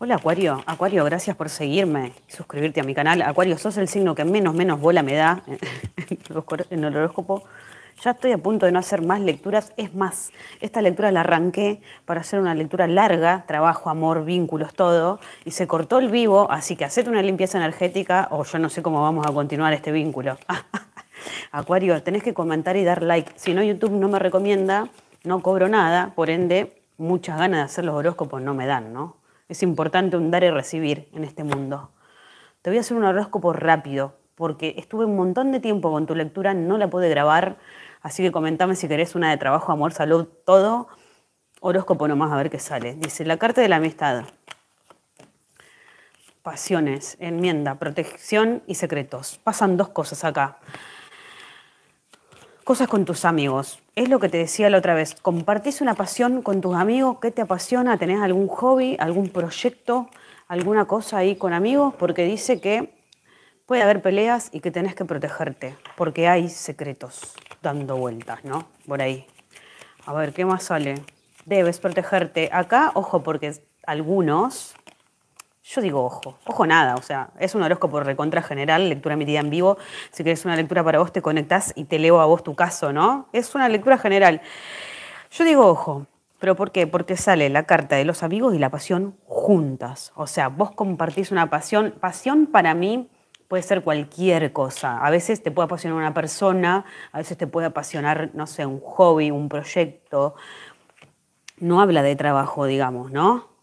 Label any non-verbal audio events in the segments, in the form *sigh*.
Hola Acuario, Acuario, gracias por seguirme y suscribirte a mi canal. Acuario, sos el signo que menos menos bola me da *laughs* en el horóscopo. Ya estoy a punto de no hacer más lecturas. Es más, esta lectura la arranqué para hacer una lectura larga, trabajo, amor, vínculos, todo, y se cortó el vivo, así que hacete una limpieza energética o yo no sé cómo vamos a continuar este vínculo. *laughs* Acuario, tenés que comentar y dar like. Si no, YouTube no me recomienda, no cobro nada, por ende, muchas ganas de hacer los horóscopos no me dan, ¿no? Es importante un dar y recibir en este mundo. Te voy a hacer un horóscopo rápido, porque estuve un montón de tiempo con tu lectura, no la pude grabar, así que comentame si querés una de trabajo, amor, salud, todo. Horóscopo nomás, a ver qué sale. Dice, la carta de la amistad. Pasiones, enmienda, protección y secretos. Pasan dos cosas acá cosas con tus amigos. Es lo que te decía la otra vez. ¿Compartís una pasión con tus amigos? ¿Qué te apasiona? ¿Tenés algún hobby, algún proyecto, alguna cosa ahí con amigos? Porque dice que puede haber peleas y que tenés que protegerte, porque hay secretos dando vueltas, ¿no? Por ahí. A ver, ¿qué más sale? Debes protegerte. Acá, ojo, porque algunos yo digo ojo, ojo nada, o sea, es un horóscopo recontra general, lectura emitida en vivo. Si querés una lectura para vos, te conectás y te leo a vos tu caso, ¿no? Es una lectura general. Yo digo ojo, ¿Pero por qué? Porque sale la carta de los amigos y la pasión juntas. O sea, vos compartís una pasión. Pasión para mí puede ser cualquier cosa. A veces te puede apasionar una persona, a veces te puede apasionar, no sé, un hobby, un proyecto. No habla de trabajo, digamos, ¿no?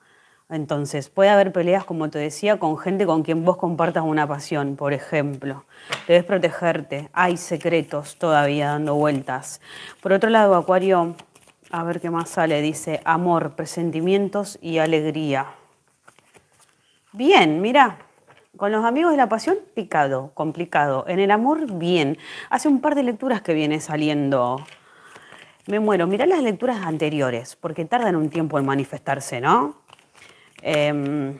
Entonces, puede haber peleas, como te decía, con gente con quien vos compartas una pasión, por ejemplo. Debes protegerte. Hay secretos todavía dando vueltas. Por otro lado, Acuario, a ver qué más sale. Dice amor, presentimientos y alegría. Bien, mira. Con los amigos de la pasión, picado, complicado. En el amor, bien. Hace un par de lecturas que viene saliendo. Me muero. Mirá las lecturas anteriores, porque tardan un tiempo en manifestarse, ¿no? Em,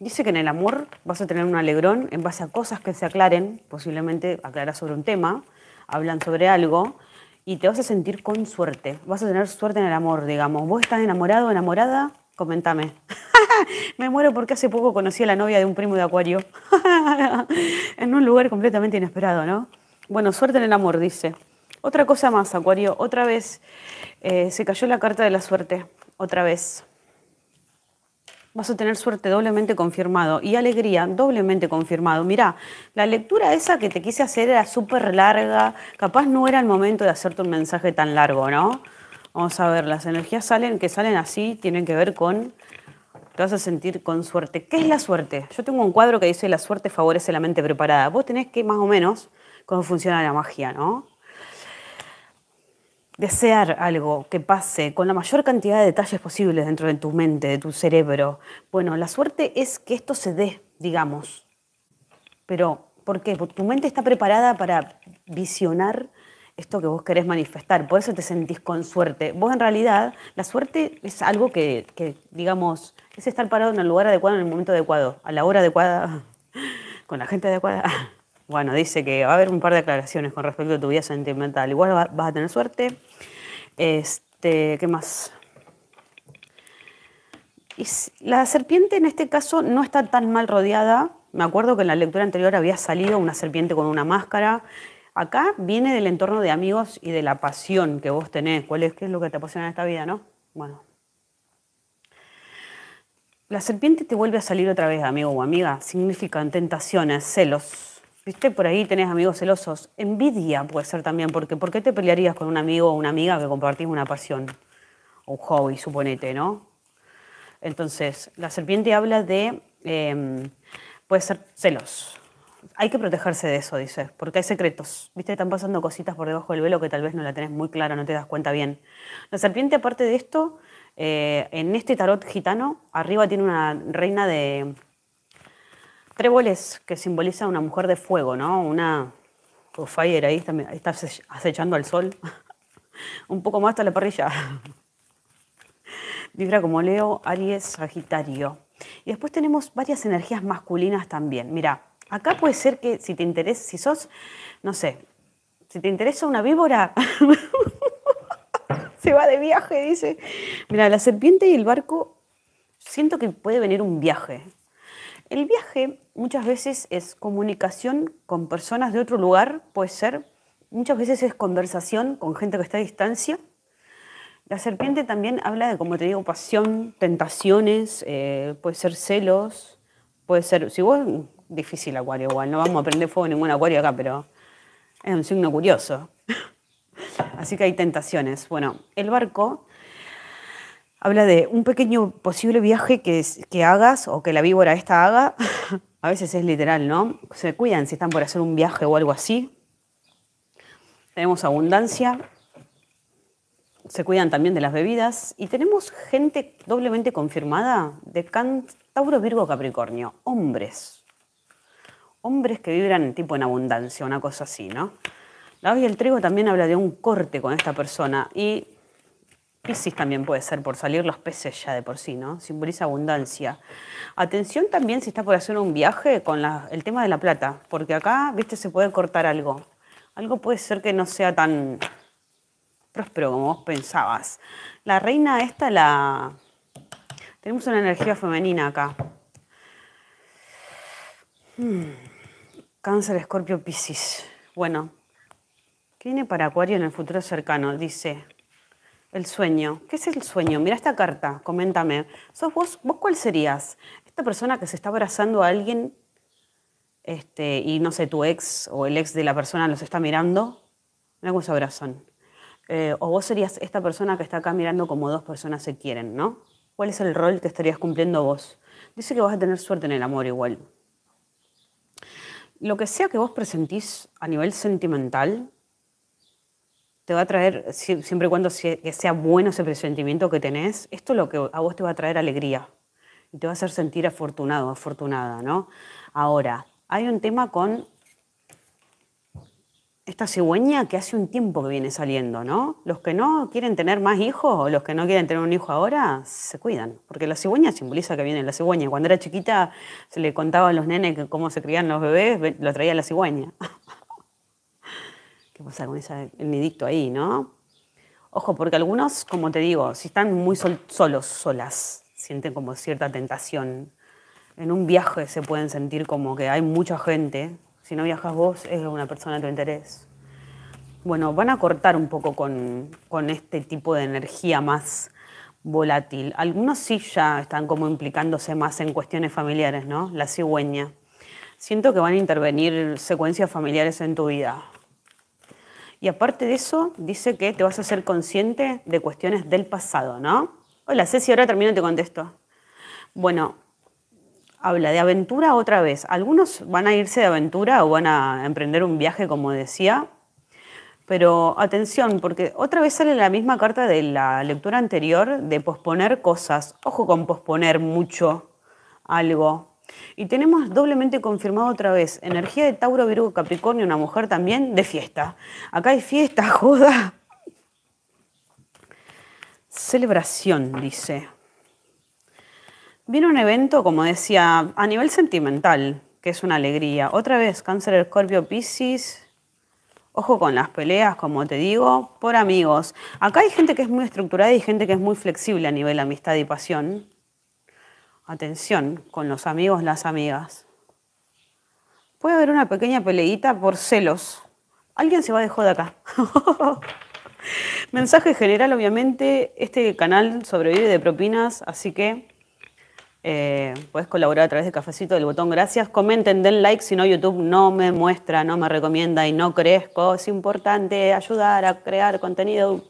dice que en el amor vas a tener un alegrón en base a cosas que se aclaren, posiblemente aclaras sobre un tema, hablan sobre algo, y te vas a sentir con suerte. Vas a tener suerte en el amor, digamos. ¿Vos estás enamorado o enamorada? coméntame *laughs* Me muero porque hace poco conocí a la novia de un primo de Acuario. *laughs* en un lugar completamente inesperado, ¿no? Bueno, suerte en el amor, dice. Otra cosa más, Acuario. Otra vez eh, se cayó la carta de la suerte. Otra vez. Vas a tener suerte doblemente confirmado y alegría doblemente confirmado. Mirá, la lectura esa que te quise hacer era súper larga. Capaz no era el momento de hacerte un mensaje tan largo, ¿no? Vamos a ver, las energías salen, que salen así tienen que ver con te vas a sentir con suerte. ¿Qué es la suerte? Yo tengo un cuadro que dice la suerte favorece la mente preparada. Vos tenés que más o menos cómo funciona la magia, ¿no? desear algo que pase con la mayor cantidad de detalles posibles dentro de tu mente, de tu cerebro. Bueno, la suerte es que esto se dé, digamos. Pero, ¿por qué? Porque tu mente está preparada para visionar esto que vos querés manifestar, por eso te sentís con suerte. Vos en realidad, la suerte es algo que, que digamos, es estar parado en el lugar adecuado, en el momento adecuado, a la hora adecuada, *laughs* con la gente adecuada. Bueno, dice que va a haber un par de aclaraciones con respecto a tu vida sentimental. Igual vas a tener suerte. Este, ¿Qué más? Y la serpiente en este caso no está tan mal rodeada. Me acuerdo que en la lectura anterior había salido una serpiente con una máscara. Acá viene del entorno de amigos y de la pasión que vos tenés. ¿Cuál es, qué es lo que te apasiona en esta vida, no? Bueno, la serpiente te vuelve a salir otra vez, amigo o amiga. Significan tentaciones, celos, Viste, por ahí tenés amigos celosos. Envidia puede ser también, porque ¿por qué te pelearías con un amigo o una amiga que compartís una pasión? O un hobby, suponete, ¿no? Entonces, la serpiente habla de, em, puede ser celos. Hay que protegerse de eso, dice, porque hay secretos. Viste, están pasando cositas por debajo del velo que tal vez no la tenés muy clara, no te das cuenta bien. La serpiente, aparte de esto, eh, en este tarot gitano, arriba tiene una reina de tréboles que simboliza una mujer de fuego, ¿no? Una fire ahí, está, está acechando al sol. *laughs* Un poco más hasta la parrilla. Libra *laughs* como Leo, Aries, Sagitario. Y después tenemos varias energías masculinas también. Mira, acá puede ser que si te interesa, si sos, no sé, si te interesa una víbora, *laughs* se va de viaje, dice. Mira, la serpiente y el barco, siento que puede venir un viaje. El viaje muchas veces es comunicación con personas de otro lugar, puede ser. Muchas veces es conversación con gente que está a distancia. La serpiente también habla de, como te digo, pasión, tentaciones, eh, puede ser celos, puede ser. Si vos. Difícil acuario, igual, no vamos a prender fuego en ningún acuario acá, pero es un signo curioso. *laughs* Así que hay tentaciones. Bueno, el barco Habla de un pequeño posible viaje que, hagas o que la víbora esta haga. *laughs* a veces es literal, ¿no? Se cuidan si están por hacer un viaje o algo así. Tenemos abundancia. Se cuidan también de las bebidas. Y tenemos gente doblemente confirmada de Tauro, Virgo, Capricornio. Hombres. Hombres que vibran tipo en abundancia, una cosa así, ¿no? La hoy el trigo también habla de un corte con esta persona. Y Piscis también puede ser por salir los peces ya de por sí, ¿no? Simboliza abundancia. Atención también si está por hacer un viaje con el tema de la plata, porque acá, viste, se puede cortar algo. Algo puede ser que no sea tan próspero como vos pensabas. La reina esta, la... Tenemos una energía femenina acá. Hmm. Cáncer, escorpio, piscis. Bueno, ¿qué viene para Acuario en el futuro cercano? Dice, el sueño. ¿Qué es el sueño? Mira esta carta, coméntame. ¿Sos vos, vos cuál serías? Esta persona que se está abrazando a alguien este, y no sé, tu ex o el ex de la persona los está mirando. Mira cómo se abrazan. Eh, o vos serías esta persona que está acá mirando como dos personas se quieren, ¿no? ¿Cuál es el rol que estarías cumpliendo vos? Dice que vas a tener suerte en el amor igual. Lo que sea que vos presentís a nivel sentimental, te va a traer, siempre y cuando sea bueno ese presentimiento que tenés, esto es lo que a vos te va a traer alegría y te va a hacer sentir afortunado, afortunada, ¿no? Ahora, hay un tema con esta cigüeña que hace un tiempo que viene saliendo, ¿no? Los que no quieren tener más hijos o los que no quieren tener un hijo ahora, se cuidan, porque la cigüeña simboliza que viene la cigüeña. Cuando era chiquita se le contaba a los nenes cómo se crían los bebés, lo traía la cigüeña. ¿Qué pasa con ese el nidicto ahí, no? Ojo, porque algunos, como te digo, si están muy solos, solas, sienten como cierta tentación. En un viaje se pueden sentir como que hay mucha gente. Si no viajas vos, es una persona de tu interés. Bueno, van a cortar un poco con, con este tipo de energía más volátil. Algunos sí ya están como implicándose más en cuestiones familiares, ¿no? La cigüeña. Siento que van a intervenir secuencias familiares en tu vida. Y aparte de eso, dice que te vas a ser consciente de cuestiones del pasado, ¿no? Hola, Ceci, ahora termino y te contesto. Bueno, habla de aventura otra vez. Algunos van a irse de aventura o van a emprender un viaje, como decía. Pero atención, porque otra vez sale la misma carta de la lectura anterior de posponer cosas. Ojo con posponer mucho algo, y tenemos doblemente confirmado otra vez, energía de Tauro, Virgo, Capricornio, una mujer también de fiesta. Acá hay fiesta, *laughs* joda. Celebración, dice. Viene un evento, como decía, a nivel sentimental, que es una alegría. Otra vez, cáncer, escorpio, piscis. Ojo con las peleas, como te digo, por amigos. Acá hay gente que es muy estructurada y gente que es muy flexible a nivel amistad y pasión. Atención, con los amigos, las amigas. Puede haber una pequeña peleita por celos. Alguien se va de joda acá. *laughs* Mensaje general, obviamente, este canal sobrevive de propinas, así que eh, puedes colaborar a través de cafecito del botón gracias. Comenten, den like, si no YouTube no me muestra, no me recomienda y no crezco. Es importante ayudar a crear contenido